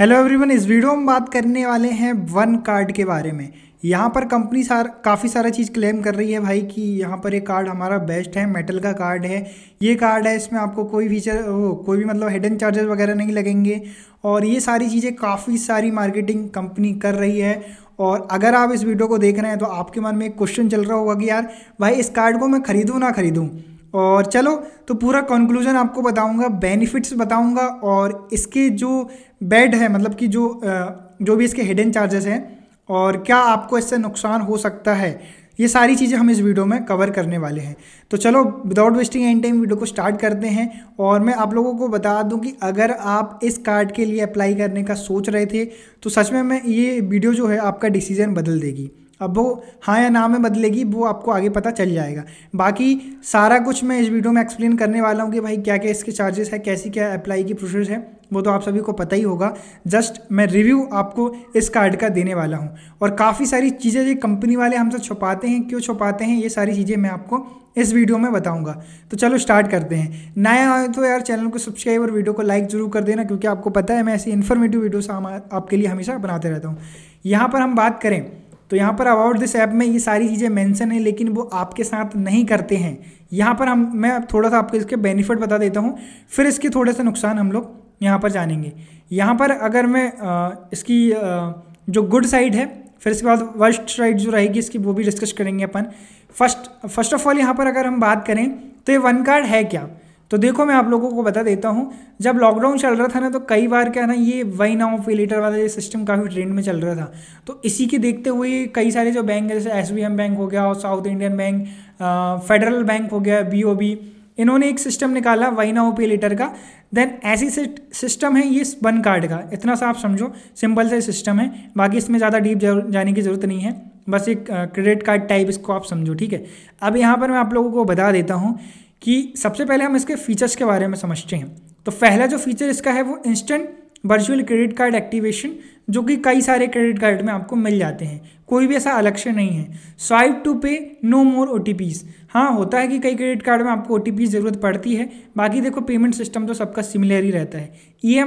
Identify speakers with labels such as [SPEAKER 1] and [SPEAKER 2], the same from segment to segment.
[SPEAKER 1] hello everyone इस video में बात करने वाले हैं वन कार्ड के बारे में यहाँ पर कंपनी सार काफ़ी सारा चीज़ क्लेम कर रही है भाई कि यहाँ पर ये कार्ड हमारा बेस्ट है मेटल का कार्ड है ये कार्ड है इसमें आपको कोई फीचर वो कोई भी मतलब हिडन चार्जेस वगैरह नहीं लगेंगे और ये सारी चीज़ें काफ़ी सारी मार्केटिंग कंपनी कर रही है और अगर आप इस वीडियो को देख रहे हैं तो आपके मन में एक क्वेश्चन चल रहा होगा कि यार भाई इस कार्ड को मैं खरीदूँ ना खरीदूँ और चलो तो पूरा कंक्लूजन आपको बताऊंगा बेनिफिट्स बताऊंगा और इसके जो बेड है मतलब कि जो जो भी इसके हिडन चार्जेस हैं और क्या आपको इससे नुकसान हो सकता है ये सारी चीज़ें हम इस वीडियो में कवर करने वाले हैं तो चलो without wasting and time video को स्टार्ट करते हैं और मैं आप लोगों को बता दूं कि अगर आप इस कार्ड के लिए अप्लाई करने का सोच रहे थे तो सच में मैं ये वीडियो जो है आपका डिसीजन बदल देगी अब वो हाँ या ना में बदलेगी वो आपको आगे पता चल जाएगा बाकी सारा कुछ मैं इस वीडियो में एक्सप्लेन करने वाला हूँ कि भाई क्या क्या इसके चार्जेस है कैसी क्या अप्लाई की प्रोसेस है वो तो आप सभी को पता ही होगा जस्ट मैं रिव्यू आपको इस कार्ड का देने वाला हूँ और काफ़ी सारी चीज़ें जो कंपनी वाले हमसे छुपाते हैं क्यों छुपाते हैं ये सारी चीज़ें मैं आपको इस वीडियो में बताऊंगा तो चलो स्टार्ट करते हैं नया आए तो यार चैनल को सब्सक्राइब और वीडियो को लाइक ज़रूर कर देना क्योंकि आपको पता है मैं ऐसी इन्फॉर्मेटिव वीडियोस आपके लिए हमेशा बनाते रहता हूँ यहाँ पर हम बात करें तो यहाँ पर अबाउट दिस ऐप में ये सारी चीज़ें मेंशन है लेकिन वो आपके साथ नहीं करते हैं यहाँ पर हम मैं थोड़ा सा आपको इसके बेनिफिट बता देता हूँ फिर इसके थोड़े से नुकसान हम लोग यहाँ पर जानेंगे यहाँ पर अगर मैं आ, इसकी आ, जो गुड साइड है फिर इसके बाद वर्स्ट साइड जो रहेगी इसकी वो भी डिस्कस करेंगे अपन फर्स्ट फर्स्ट ऑफ ऑल यहाँ पर अगर हम बात करें तो ये वन कार्ड है क्या तो देखो मैं आप लोगों को बता देता हूँ जब लॉकडाउन चल रहा था ना तो कई बार क्या ना ये वही नाउ पे लेटर वाला ये सिस्टम काफ़ी ट्रेंड में चल रहा था तो इसी के देखते हुए कई सारे जो बैंक है जैसे एस बैंक हो गया और south Indian bank federal bank हो गया बी ओ बी इन्होंने एक सिस्टम निकाला वाई नाउ पे लेटर का देन ऐसी सिस्टम है ये वन कार्ड का इतना सा आप समझो सिंपल सा सिस्टम है बाकी इसमें ज़्यादा डीप जाने की ज़रूरत नहीं है बस एक क्रेडिट कार्ड टाइप इसको आप समझो ठीक है अब यहाँ पर मैं आप लोगों को बता देता हूँ कि सबसे पहले हम इसके फीचर्स के बारे में समझते हैं तो पहला जो फीचर इसका है वो instant virtual credit card activation जो कि कई सारे क्रेडिट कार्ड में आपको मिल जाते हैं कोई भी ऐसा अलक्ष्य नहीं है swipe to pay no more oh हाँ होता है कि कई क्रेडिट कार्ड में आपको ओ ज़रूरत पड़ती है बाकी देखो पेमेंट सिस्टम तो सबका सिमिलर ही रहता है E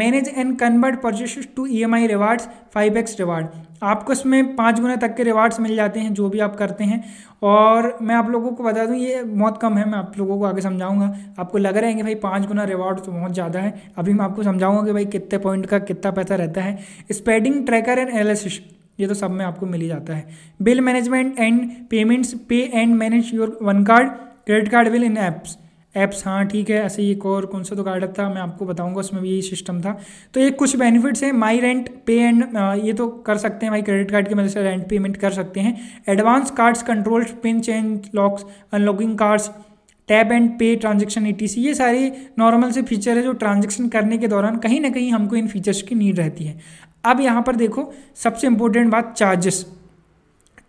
[SPEAKER 1] manage and convert purchase to E M I rewards five X reward आपको इसमें पाँच गुना तक के रिवार्ड्स मिल जाते हैं जो भी आप करते हैं और मैं आप लोगों को बता दूं ये बहुत कम है मैं आप लोगों को आगे समझाऊंगा आपको लग रहा है कि भाई पाँच गुना रिवार्ड तो बहुत ज़्यादा है अभी मैं आपको समझाऊंगा कि भाई कितने पॉइंट का कितना पैसा रहता है स्पेडिंग ट्रैकर एंड एनालिसिस ये तो सब में आपको मिल ही जाता है bill management and payments pay and manage your one card credit card bill in apps apps हाँ ठीक है ऐसे एक और कौन सा तो कार्ड था मैं आपको बताऊंगा उसमें भी यही सिस्टम था तो ये कुछ बेनिफिट्स हैं माई रेंट पे एंड ये तो कर सकते हैं भाई क्रेडिट कार्ड की मदद से रेंट पेमेंट कर सकते हैं advance cards control pin change locks unlocking cards tap and pay transaction E ये सारे नॉर्मल से फीचर है जो ट्रांजेक्शन करने के दौरान कहीं ना कहीं हमको इन फीचर्स की नीड रहती है अब यहाँ पर देखो सबसे इम्पोर्टेंट बात चार्जेस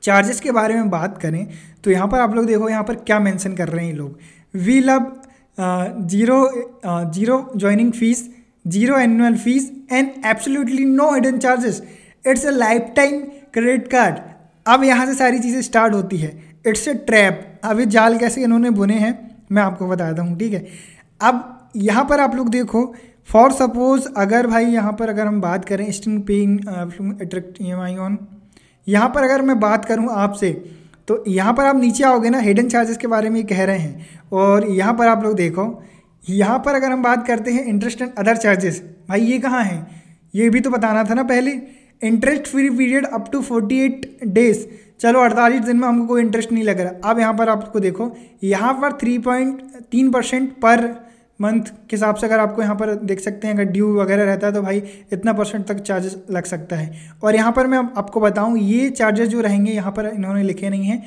[SPEAKER 1] चार्जेस के बारे में बात करें तो यहाँ पर आप लोग देखो यहाँ पर क्या मेंशन कर रहे हैं लोग we love zero zero joining fee zero annual fee and absolutely no hidden charges it's a lifetime credit card अब यहाँ से सारी चीज़ें स्टार्ट होती है इट्स अ ट्रैप अब ये जाल कैसे इन्होंने बुने हैं मैं आपको बताता हूँ ठीक है अब यहाँ पर आप लोग देखो फॉर सपोज़ अगर भाई यहाँ पर अगर हम बात करें instant paying attract E M I on यहाँ पर अगर मैं बात करूँ आपसे तो यहाँ पर आप नीचे आओगे ना हिडन चार्जेस के बारे में कह रहे हैं और यहाँ पर आप लोग देखो यहाँ पर अगर हम बात करते हैं इंटरेस्ट एंड अदर चार्जेस भाई ये कहाँ हैं ये भी तो बताना था ना पहले interest free period up to 48 days चलो 48 दिन में हमको कोई इंटरेस्ट नहीं लग रहा अब यहाँ पर आपको देखो यहाँ पर थ्री पॉइंट तीन परसेंट पर मंथ के हिसाब से अगर आपको यहाँ पर देख सकते हैं अगर ड्यू वगैरह रहता है तो भाई इतना परसेंट तक चार्जेस लग सकता है और यहाँ पर मैं आपको बताऊँ ये चार्जेस जो रहेंगे यहाँ पर इन्होंने लिखे नहीं हैं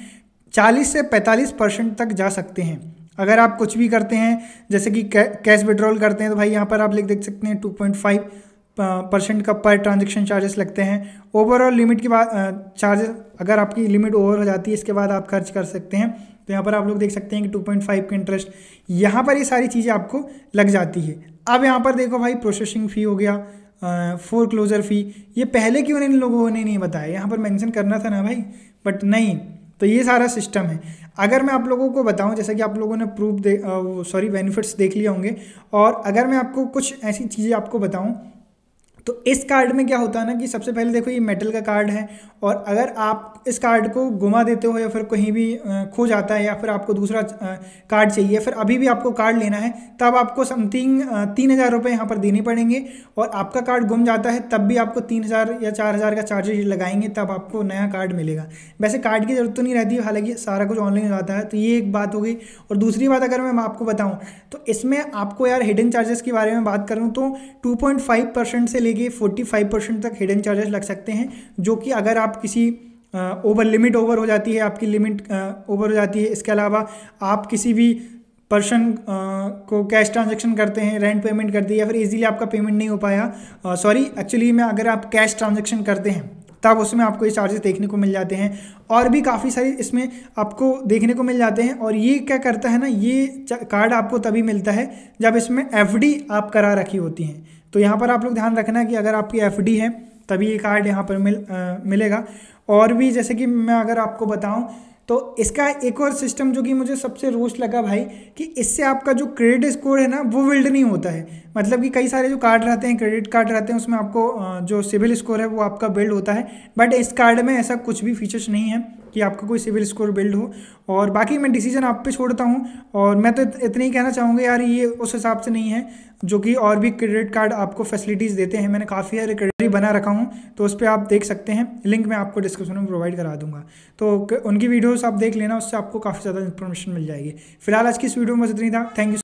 [SPEAKER 1] चालीस से पैंतालीस परसेंट तक जा सकते हैं अगर आप कुछ भी करते हैं जैसे कि कैश विड्रॉल करते हैं तो भाई यहाँ पर आप लिख देख सकते हैं टू पॉइंट फाइव परसेंट का पर ट्रांजेक्शन चार्जेस लगते हैं ओवरऑल लिमिट के बाद चार्जेस अगर आपकी लिमिट ओवर हो जाती है इसके बाद आप खर्च कर सकते हैं तो यहाँ पर आप लोग देख सकते हैं कि 2.5 का इंटरेस्ट यहाँ पर ये सारी चीज़ें आपको लग जाती है अब यहाँ पर देखो भाई प्रोसेसिंग फ़ी हो गया फोर क्लोज़र फ़ी ये पहले क्यों नहीं लोगों ने नहीं बताया यहाँ पर मैंशन करना था ना भाई बट नहीं तो ये सारा सिस्टम है अगर मैं आप लोगों को बताऊं जैसा कि आप लोगों ने प्रूफ दे सॉरी बेनिफिट्स देख लिए होंगे और अगर मैं आपको कुछ ऐसी चीज़ें आपको बताऊं तो इस कार्ड में क्या होता है ना कि सबसे पहले देखो ये मेटल का कार्ड है और अगर आप इस कार्ड को घुमा देते हो या फिर कहीं भी खो जाता है या फिर आपको दूसरा कार्ड चाहिए फिर अभी भी आपको कार्ड लेना है तब आपको समथिंग तीन हज़ार रुपये यहाँ पर देने पड़ेंगे और आपका कार्ड गुम जाता है तब भी आपको तीन हज़ार या चार हज़ार का चार्जेज लगाएंगे तब आपको नया कार्ड मिलेगा वैसे कार्ड की ज़रूरत तो नहीं रहती हालांकि सारा कुछ ऑनलाइन हो जाता है तो ये एक बात हो गई और दूसरी बात अगर मैं आपको बताऊँ तो इसमें आपको यार हिडन चार्जेस के बारे में बात करूँ तो टू से लेकर फोर्टी 45 परसेंट तक हिडन चार्जेस लग सकते हैं जो कि अगर आप किसी ओवर लिमिट ओवर हो जाती है आपकी लिमिट ओवर हो जाती है इसके अलावा आप किसी भी पर्सन को कैश ट्रांजेक्शन करते हैं रेंट पेमेंट करते हैं या फिर इजीली आपका पेमेंट नहीं हो पाया सॉरी एक्चुअली में अगर आप कैश ट्रांजेक्शन करते हैं तब उसमें आपको ये चार्जेस देखने को मिल जाते हैं और भी काफ़ी सारी इसमें आपको देखने को मिल जाते हैं और ये क्या करता है ना ये कार्ड आपको तभी मिलता है जब इसमें एफ आप करा रखी होती हैं तो यहाँ पर आप लोग ध्यान रखना कि अगर आपकी एफ है तभी ये कार्ड यहाँ पर मिल आ, मिलेगा और भी जैसे कि मैं अगर आपको बताऊँ तो इसका एक और सिस्टम जो कि मुझे सबसे रोस्ट लगा भाई कि इससे आपका जो क्रेडिट स्कोर है ना वो बिल्ड नहीं होता है मतलब कि कई सारे जो कार्ड रहते हैं क्रेडिट कार्ड रहते हैं उसमें आपको जो सिविल स्कोर है वो आपका बिल्ड होता है बट इस कार्ड में ऐसा कुछ भी फीचर्स नहीं है कि आपका कोई सिविल स्कोर बिल्ड हो और बाकी मैं डिसीजन आप पे छोड़ता हूँ और मैं तो इतना ही कहना चाहूँगा यार ये उस हिसाब से नहीं है जो कि और भी क्रेडिट कार्ड आपको फैसिलिटीज़ देते हैं मैंने काफ़ी सारे क्रेडिट गैलरी बना रखा हूँ तो उस पर आप देख सकते हैं लिंक मैं आपको डिस्क्रिप्शन में प्रोवाइड करा दूंगा तो उनकी वीडियोज़ आप देख लेना उससे आपको काफ़ी ज़्यादा इन्फॉर्मेशन मिल जाएगी फिलहाल आज की इस वीडियो में बस इतनी था थैंक यू